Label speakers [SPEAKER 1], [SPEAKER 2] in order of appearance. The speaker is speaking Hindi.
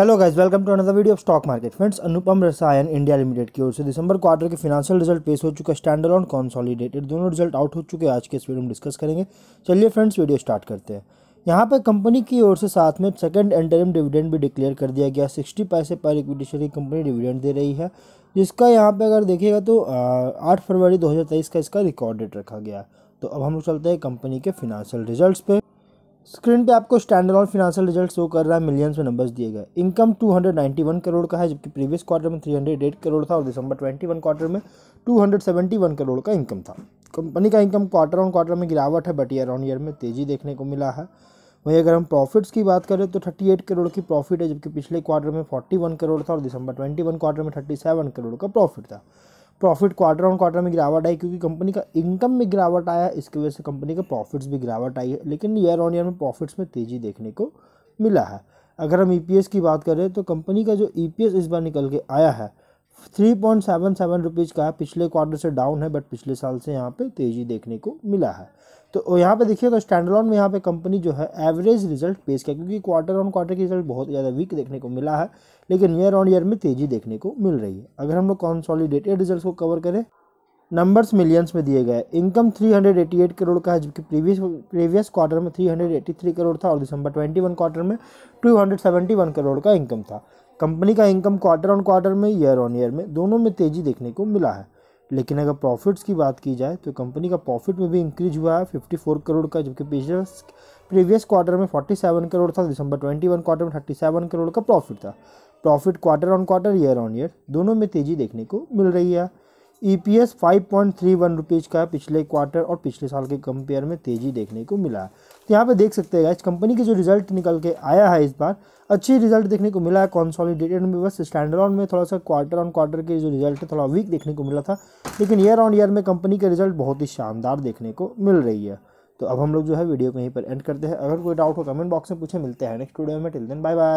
[SPEAKER 1] hello guys welcome to another video of stock market friends Anupam Rasayan India limited की ओर से दिसंबर क्वार्टर के फिनाशियल रिजल्ट पेश हो चुका स्टैंड ऑन कॉन्सॉलीडेटेड दोनों रिजल्ट आउट हो चुके हैं आज के इस वीडियो में डिस्कस करेंगे चलिए फ्रेंड्स वीडियो स्टार्ट करते हैं यहाँ पर कंपनी की ओर से साथ में सेकेंड एंटरम डिविडेंड भी डिक्लेयर कर दिया गया सिक्सटी पैसे पर इक्विटी की कंपनी डिविडेंड दे रही है जिसका यहाँ पे अगर देखिएगा तो आठ फरवरी दो का इसका रिकॉर्ड डेट रखा गया तो अब हम लोग चलते हैं कंपनी के फिनेंशियल रिजल्ट्स पे स्क्रीन पे आपको standalone financial result show कर रहा है मिलियंस में नंबर्स दिए गए इनकम 291 करोड़ का है जबकि प्रीवियस क्वार्टर में 308 करोड़ था और दिसंबर 21 क्वार्टर में 271 करोड़ का इनकम था कंपनी का इनकम क्वार्टर ऑन क्वार्टर में गिरावट है बट ईयर ऑन ईयर में तेज़ी देखने को मिला है वहीं अगर हम प्रॉफिट्स की बात करें तो थर्टी करोड़ की प्रॉफिट है जबकि पिछले क्वार्टर में फोर्टी करोड़ था और दिसंबर ट्वेंटी क्वार्टर में थर्टी करोड़ का प्रॉफिट था प्रॉफिट क्वार्टर ऑन क्वार्टर में गिरावट आई क्योंकि कंपनी का इनकम में गिरावट आया इसकी वजह से कंपनी का प्रॉफिट्स भी गिरावट आई है लेकिन ईयर ऑन ईयर में प्रॉफिट्स में तेज़ी देखने को मिला है अगर हम ई e की बात करें तो कंपनी का जो ई e इस बार निकल के आया है three point seven seven rupees का पिछले क्वार्टर से डाउन है बट पिछले साल से यहाँ पे तेज़ी देखने को मिला है तो यहाँ पे देखिए तो स्टैंडलॉन में यहाँ पे कंपनी जो है एवरेज रिजल्ट पेश किया क्योंकि क्वार्टर ऑन क्वार्टर की रिजल्ट बहुत ज़्यादा वीक देखने को मिला है लेकिन ईयर ऑन ईयर में तेज़ी देखने को मिल रही है अगर हम लोग कॉन्सॉलीडेटेड रिजल्ट को कवर करें नंबर्स मिलियंस में दिए गए इनकम 388 करोड़ का है जबकि प्रीवियस प्रीवियस क्वार्टर में 383 करोड़ था और दिसंबर 21 क्वार्टर में 271 करोड़ का इनकम था कंपनी का इनकम क्वार्टर ऑन क्वार्टर में ईयर ऑन ईयर में दोनों में तेज़ी देखने को मिला है लेकिन अगर प्रॉफिट्स की बात की जाए तो कंपनी का प्रॉफिट में भी इंक्रीज हुआ है 54 करोड़ का जबकि पिछले प्रीवियस क्वार्टर में 47 करोड़ था दिसंबर 21 क्वार्टर में 37 करोड़ का प्रॉफिट था profit quarter on quarter year on year दोनों में तेज़ी देखने को मिल रही है E P S five point three one rupees का पिछले क्वार्टर और पिछले साल के कंपेयर में तेज़ी देखने को मिला है तो यहाँ पे देख सकते हैं इस कंपनी के जो रिजल्ट निकल के आया है इस बार अच्छी रिजल्ट देखने को मिला है कॉन्सॉलिडेटेड में बस स्टैंडर्ड में थोड़ा सा क्वार्टर ऑन क्वार्टर के जो रिजल्ट है थोड़ा वीक देखने को मिला था लेकिन ईयर ऑन ईयर में कंपनी के रिजल्ट बहुत ही शानदार देखने को मिल रही है तो अब हम लोग जो है वीडियो को यहीं पर एंड करते हैं अगर कोई डाउट हो कमेंट बॉक्स में पूछे मिलते हैं नेक्स्ट वीडियो में टिल देन बाय बाय